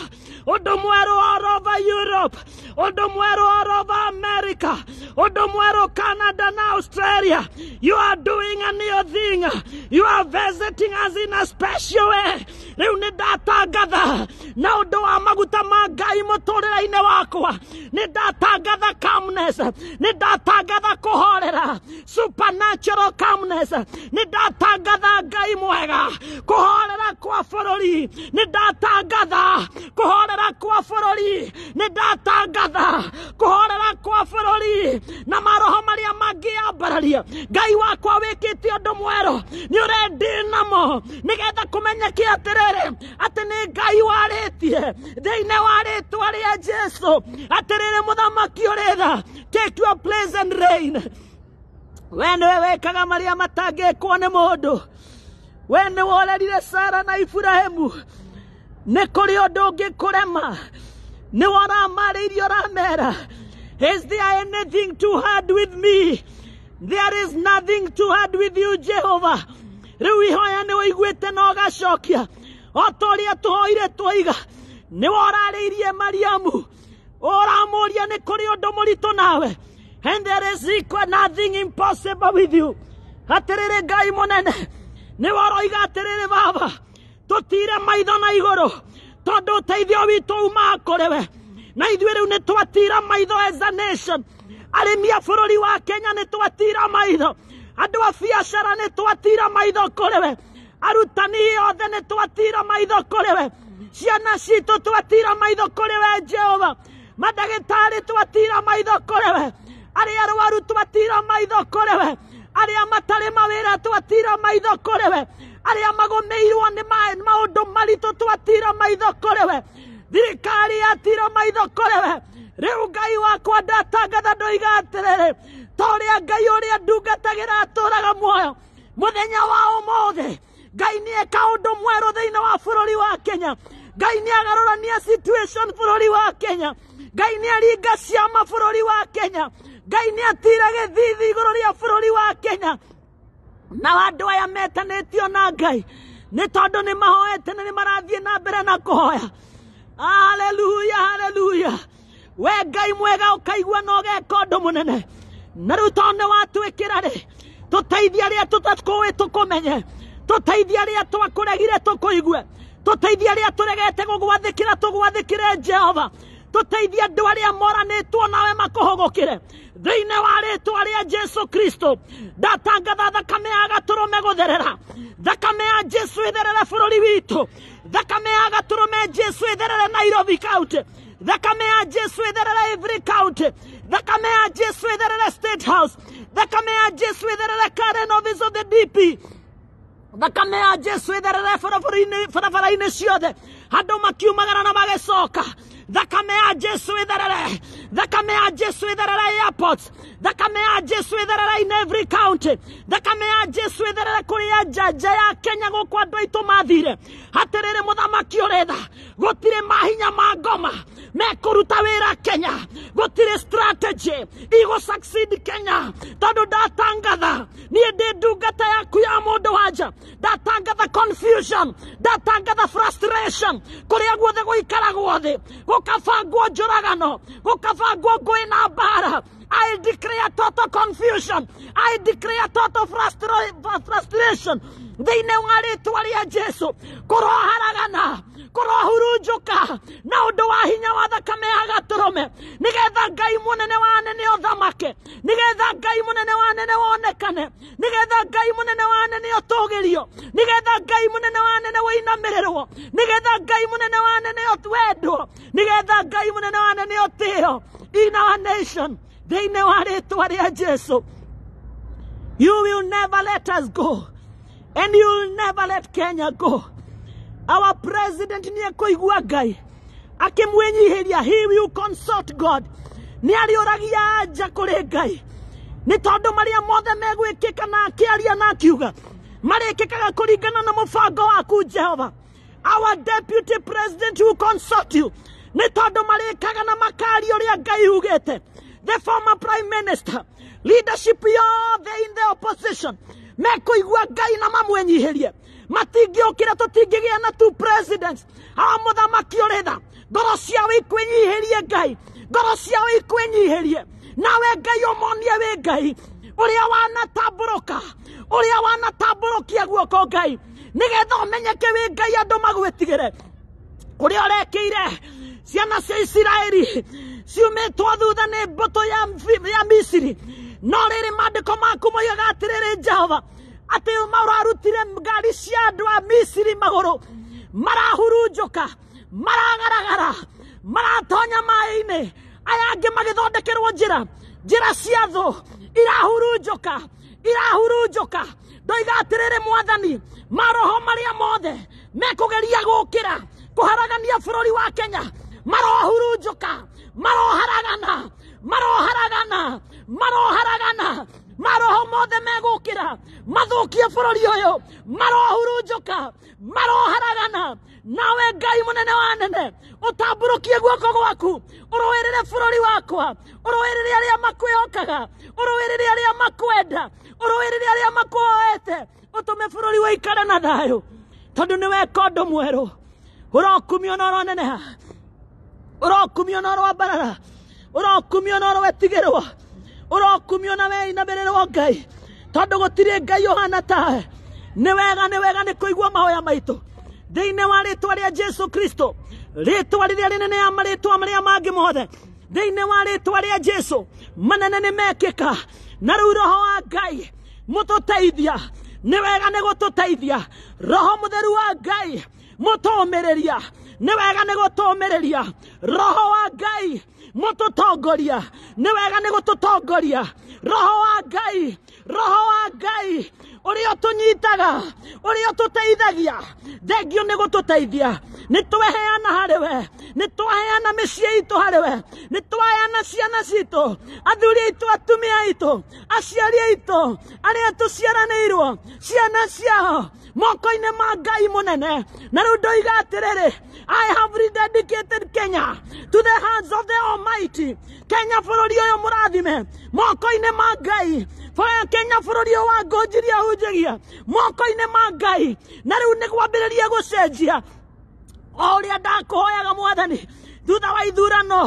[SPEAKER 1] undu mweru all over europe Odomwero all over America, Odomwero, Canada, and Australia. You are doing a new thing. You are visiting us in a special way. Riu ni ndatangatha na undu wa maguta ma ngai muturira-ini wakwa ni ndatangatha calmness ni ndatangatha kuhorera supernatural calmness ni ndatangatha ngai mwega kuhorera kwa bururi ni ndatangatha kuhorera kwa bururi ni ndatangatha gatha kuhorera kwa bururi na maroho maria mangiambararia ngai wakwa wikite undu mweru ni urendi namo nigetha kumenyeke atiriri ati ni ngai waritie thiini wa ritwa ria jesu atiriri muthamaki uritha take your place and reign we niwe wikaga maria matangikwo ni mundu we niworerire sara na iburahemu nä kå rä å ndå å ngä kå rema Is there anything too hard with me? There is nothing too hard with you, Jehovah. Rĩu ne nĩ ũiguĩte na ũgacokia. O ta ũrĩa tũhoire twaiga. Nĩ worarĩirie Mariamu. Ũramũria ne kũrĩ ũndũ mũritũ nawe. And there is equal nothing impossible with you. Atĩrĩrĩ Ngai mũnene. Nĩ waroiga atĩrĩrĩ Baba. Tũtire maitho na igoro. tondu teithio witå umaga kå we na ithuä rä u nä twatira maitho arä mia bå rå ri wa kenya nä twatira maitho andå a biacara nä twatira maitho kå we arutani othe nä twatira maitho kå we ciana citå twatira maitho kå we jehova tarä twatira maitho kũrĩ we arĩa arwaru twatira maitho kũrĩ we matarä mawä ra twatira maitho kũrĩ we arĩa magũmĩirwo nĩ maũndũ maritũ twatira maitho kũrĩ we thirikari yatira maitho kũrĩ we rĩu ngai wakwa ndatangatha ndoiga atĩrĩrĩ ta ũrĩa ngai ũrĩa ndungatagĩra atũũraga muoyo mũthenya wa ũmũthĩ ngai nĩ eka ũndũ mwerũ thĩinĩ wa bũrũri wa kenya ngai nĩ agarũrania situation bũrũri wa kenya ngai nĩ aringa ciama bũrũri wa kenya ngai nĩ atira gĩthiithi igũrũ rĩa bũrũri wa kenya na andå aya metanä tio na ngai nä tondå nä mahoete na nä marathiä na mbere na kå hoya haleluya haleluya we ngai mwega å kaigua na å geka å ndå må nene na rä u tondå nä watwä kä ra rä tå teithia rä a tå takå ä tå kå menye tå teithia rä a twakå regire tå kå igue tå teithia rä a tå regete gå gwathä kä ra tå gwathä kä re jehova tuteithie andå arä a moranätwo nawe makåhågåkä re thä-inä wa rĩtwa rĩa jesu kristo ndatangatha thakame ya gatũrũme gũtherera thakame ya jesu ĩtherere bũrũri witũ thakame ya gatũrũme jesu ĩtherere nairobi kaũntĩ thakame ya jesu ĩtherere every county thakame ya jesu ĩtherere state house thakame ya jesu ĩtherere karen office of the dp thakame ya jesu ĩtherere barabara-inĩ ciothe andũ makiumagara na magĩcoka Thakamea Jesu itherere. Thakamea Jesu itherere airports. Thakamea Jesu itherere in every county. Thakamea Jesu itherere kuria njanja ya Kenya gukwa andu aitu mathire. Hatiriri muthamaki uretha. Gutire mahinya ma ngoma mekuruta wira Kenya. Gutire strategy igu succeed Kenya. Tondu ndatangatha nie ndi ndungata yaku ya mundu wanja. Ndatangatha confusion, ndatangatha frustration kuria guothe guikara guothe. Gokafagua de Uragano, Gokafagua Goenabara, I a total confusion. I a total frustra frustration. thiinä wa rĩtwa rĩa jesu kũroharagana kũrohurunjũka na ũndũ wa hinya wa thakame ya gatũrũme nĩgetha ngai mũnene wa nene ũthamake nĩgetha ngai mũnene wa nene wonekane nĩgetha ngai mũnene wa nene ũtũgĩrio nĩgetha ngai mũnene wa nene wĩinamĩrĩrwo nĩgetha ngai mũnene wa nene wendwo nĩgetha ngai mũnene wa nene ũtĩĩo in our nation Thĩinĩ wa rĩtwa rĩa Jesu. You will never let us go. And you will never let Kenya go. Our president nĩ ekũigua Ngai akĩmwĩnyihĩria. He will consult God. Nĩ arĩũragia anja kũrĩ Ngai. Nĩ tondũ marĩa mothe megwĩkĩka na akĩaria na akiuga marĩkĩkaga kũringana na mũbango waku Jehova. Our deputy president will consult you. Nĩ tondũ marĩkaga na makaaria ũrĩa Ngai ugĩte the former prime minister leadership yothe in the opposition mekuigua ngai na mamwenyihirie matingĩũkire tũtingĩgĩa na two presidents awa mũthamaki ũrĩtha ngoro ciao ikwĩnyihirie ngai ngoro ciao ikwĩnyihirie nawe ngai ũmonie wĩ ngai ũrĩa wanatambũrũka ũrĩa wanatambũrũkia guoko ngai nĩgetha ũmenyeke wĩ ngai andũ magwĩtigĩre ũrĩa ũrekĩire ciana cia isiraeli ciumĩtwo thutha nĩ mbũtũ ya misiri no rĩrĩ mandĩko maku moigaga atĩrĩrĩ jehova atĩ mararutire ngari cia andũ a misiri magũrũ marahurunjũka maragaragara maratonya maĩ-inĩ aya angĩ magĩthondekerwo njĩra njĩra cia thũ irahurunjũka irahurunjũka ndoiga atĩrĩrĩ mwathani maroho maria mothe mekũgeria gukira kuharagania bũrũri wa kenya marohurunjuka maroharagana maroharagana maroharagana maroho mothe megukira mathukie bururi uyu marohurunjuka maroharagana nawe ngai munene wa nene utamburukie guoko gwaku uruwirire bururi wakwa uruwirire aria makwihokaga uruwirire aria makwenda uruwirire aria makuoete utume bururi uikare na thayu tondu niwe kondo mweru urokumio na uroneneha orokumio norowabarara orokumio norowetigerwo orokumio na weinamĩrĩrwo ngai tondũ gũtirĩ ngai ũhana tawe nĩ wega nĩ wega nĩ kũigua mahoya maitũ thĩinĩ wa rĩtwa rĩa jesu kristo rĩtwa rĩrĩa rĩnene ya marĩtwa marĩa mangĩ mothe thĩinĩ wa rĩtwa rĩa jesu manene nĩ mekĩka na rĩu roho wa ngai mũtũteithia nĩ wega nĩ gũtũteithia roho mũtheru wa ngai mũtũũmĩrĩria nä wega nä gå tå mä rä ria roho wa ngai må tå tongoria nä wega nä gå tå tongoria roho wa ngai roho wa ngai uri nyitaga uria utunyitaga uria ututeithagia thengio nä gå tå nä tweheana harä we nä twaheana mä ciä itå harä we nä twaheana ciana citå athuri aitå atumia aitå aciari aitå arä a tå ciaranä irwo ciana ciao moko-inä ma ngai må nene na rä u ndoiga atä rä i have rededicated kenya to the hands of the almighty kenya bå rå ri å yå må rathime moko-inä ma ngai kenya bå rå ri å wa ngå njiria njunjagia moko ma ngai na rä u nä kwambä rä ria gå cenjia o rä a ndakåhoyaga mwathani thutha wa ithurano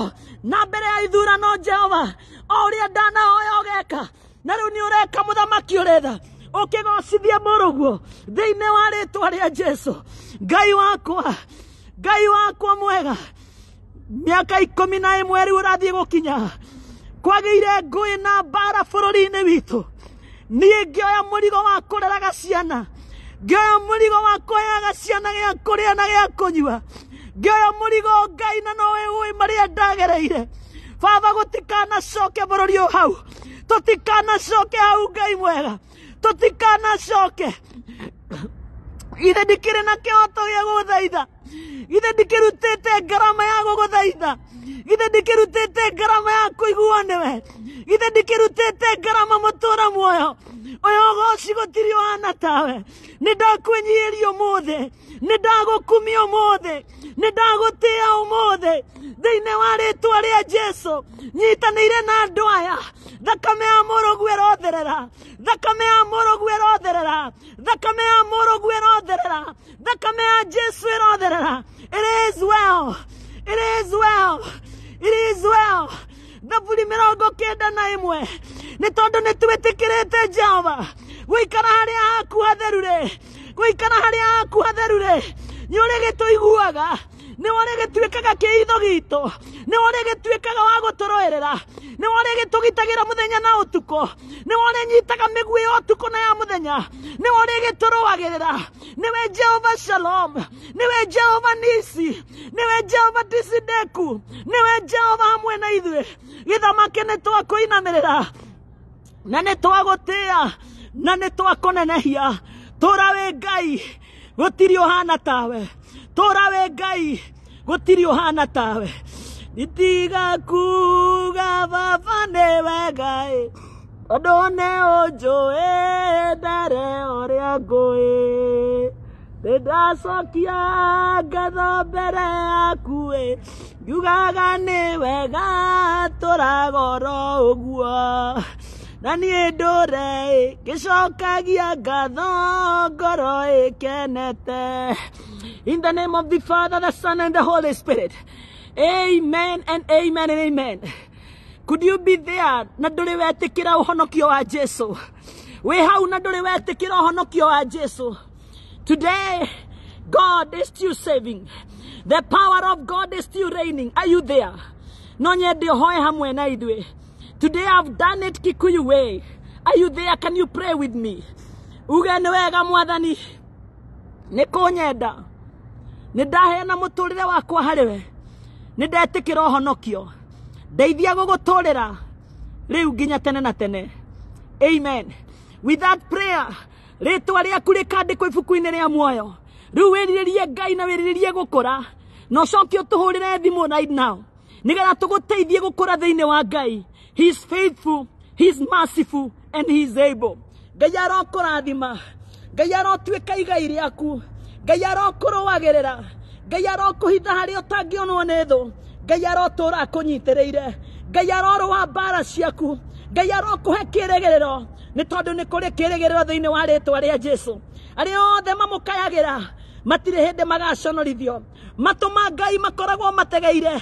[SPEAKER 1] na mbere ya ithurano jehova o rä a ndanahoya ũgeka na rä u nä å reka må thamaki å retha å kä gocithia må rå thä-inä wa rä twa rä a jesu ngai wakwa ngai wakwa mwega mĩaka ikũmi na ĩmwe rĩu ũrathiĩ gũkinya kwagĩire ngũĩ na mbara bũrũri-inĩ witũ niä ngä oya må rigo wa kå reraga ciana ngä oya må rigo wa kå kåheaga ciana gä a kå rä a na gä a kå nyua ngä oya må rigo ngai na no wä marä a ndagereire baba gå tikanacoke bå rå ri å hau tå tikanacoke hau ngai mwega tå tikanacoke ithe ndikä rä na kä hoto gä a gå thaitha githe ndikirutite ngarama ya guguthaitha githe ndikirutite ngarama ya kuigua niwe githe ndikirutite ngarama mutura muoyo uyu ugoci gutiri wana tawe nä ndakwinyiheria å må thä nä ndagåkumia å må thä nä ndagåtä a å må thä thä inä wa rä twa rä a jesu nyitanä ire na andå aya thakame ya må rå rotherera thakame ya må rå rotherera thakame ya må rå rotherera thakame ya jesu ä said, It is well. It is well. It is well. thaburi mä rongo kä nda na ä mwe nä tondå nä twä tä kä rä te jehova gå ikara harä a haku hatherurä gå ikara harä a haku hatherurä nä å rä gä tå iguaga nä wone gä tuä kaga kä itho gitå nä wone gä tuä kaga wa gå tå rä ra nä wone gä tå gitagä ra må thenya na å tukå nä wone nyitaga mä guä ya å tukå na ya må thenya nä wone gä tå rå agä rä ra nä we jehova shalom nä we jehova nici nä we jehova disideku nä we jehova hamwe na ithuä gä gĩthamake nä twakå inamä rä ra na nä twagå tä a na nä twakå nenehia tå ra wä ngai gå tiri å hana tawe turawe ngai gutiri uhana tawe nitiga kuga baba nä wega ä ondå nä å njå ä ndere å rä a ngå ä nä ndacokia ngatho mbere yaku ä ngiugaga nä wega tå ragoro å guo na niä ndå re ngä cokagia ngatho ngoro ä kenete In the name of the Father, the Son, and the Holy Spirit. Amen and amen and amen. Could you be there na ndå rä wetĩkĩra å honokio wa Jesu? Wĩ hau na ndå rä wetĩkĩra å honokio wa Jesu. Today, God is still saving. The power of God is still reigning. Are you there? No nyende hoe hamwe na ithuĩ. Today I've done it Kikuyu way. Are you there? Can you pray with me? Uge nĩ wega mwathani. Nĩ kũnyenda. nä ndaheana må wakwa hariwe we nä ndetä kä ra honokio ndeithia gå gå nginya tene na tene amen with that prayer rĩtwa rĩaku rĩkandĩkwo ibuku-inä rĩa muoyo rä u wä rirä ngai na wä gukura rä rie gå kå na å coke å right now nä getha tå gå teithie wa ngai he is faithful he is merciful and he is able ngai arokå rathima ngai arotuä igai rĩaku ngai arokũrũagĩrĩra ngai arokũhitha harĩa ũtangĩonwo nĩ thũ ngai arotũra akũnyitĩrĩire ngai arorũa mbara ciaku ngai arokũhe kĩĩrĩgĩrĩro nĩ tondũ nĩ kũrĩ kĩĩrĩgĩrĩro thĩinĩ wa rĩtwa rĩa jesu arĩa othe mamũkayagĩra matirĩ hĩndĩ magaconorithio matũ ngai makoragwo mategeire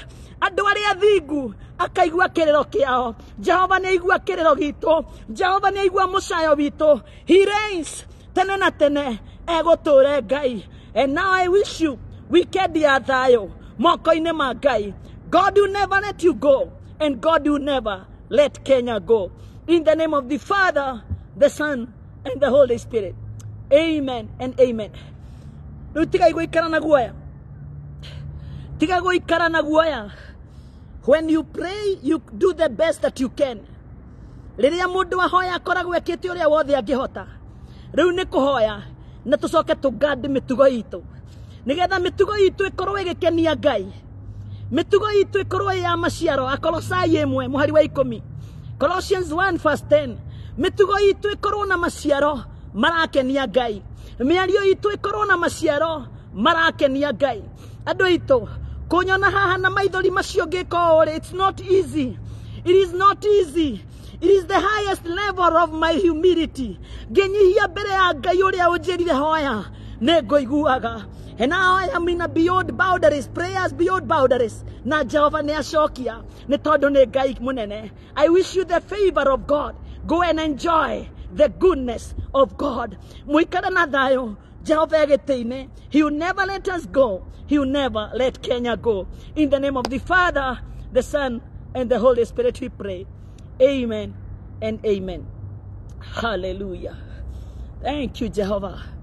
[SPEAKER 1] andũ arĩa thingu akaigua kĩrĩro kĩao jehova nĩ aigua kĩrĩro gitũ jehova nĩ aigua mũcayo witũ he reigns tene na tene egũtũre ngai And now I wish you wikendi the thayo moko-inĩ ma God will never let you go and God will never let Kenya go. In the name of the Father, the Son, and the Holy Spirit. Amen and amen. Rĩu tigai gũikara na guoya. Tiga gũikara na When you pray, you do the best that you can. Rĩrĩa mũndũ ahoya akoragwo ekĩte ũrĩa wothe angĩhota. Rĩu nĩ kũhoya. na tucoke tungandi mitugo itu nigetha mitugo itu ikorwo igikenia ngai mitugo itu ikorwo ya maciaro akolosai imwe muhari wa ikumi Colossians 1 verse 10 mitugo itu ikorwo na maciaro marakenia ngai miario itu ikorwo na maciaro marakenia ngai andu aitu kunyona haha na maithori macio ngika it's not easy it is not easy It is the highest level of my humility. Ngenyihia mbere ya Ngai uria unjirire hoya ni ngoiguaga hena hoya mina beyond boundaries prayers beyond boundaries na Jehova ni acokia ni tondu ni Ngai munene. I wish you the favor of God. Go and enjoy the goodness of God. Mwikara na thayo Jehovah Egeteine. He will never let us go. He will never let Kenya go. In the name of the Father, the Son, and the Holy Spirit, we pray. Amen and amen. Hallelujah. Thank you, Jehovah.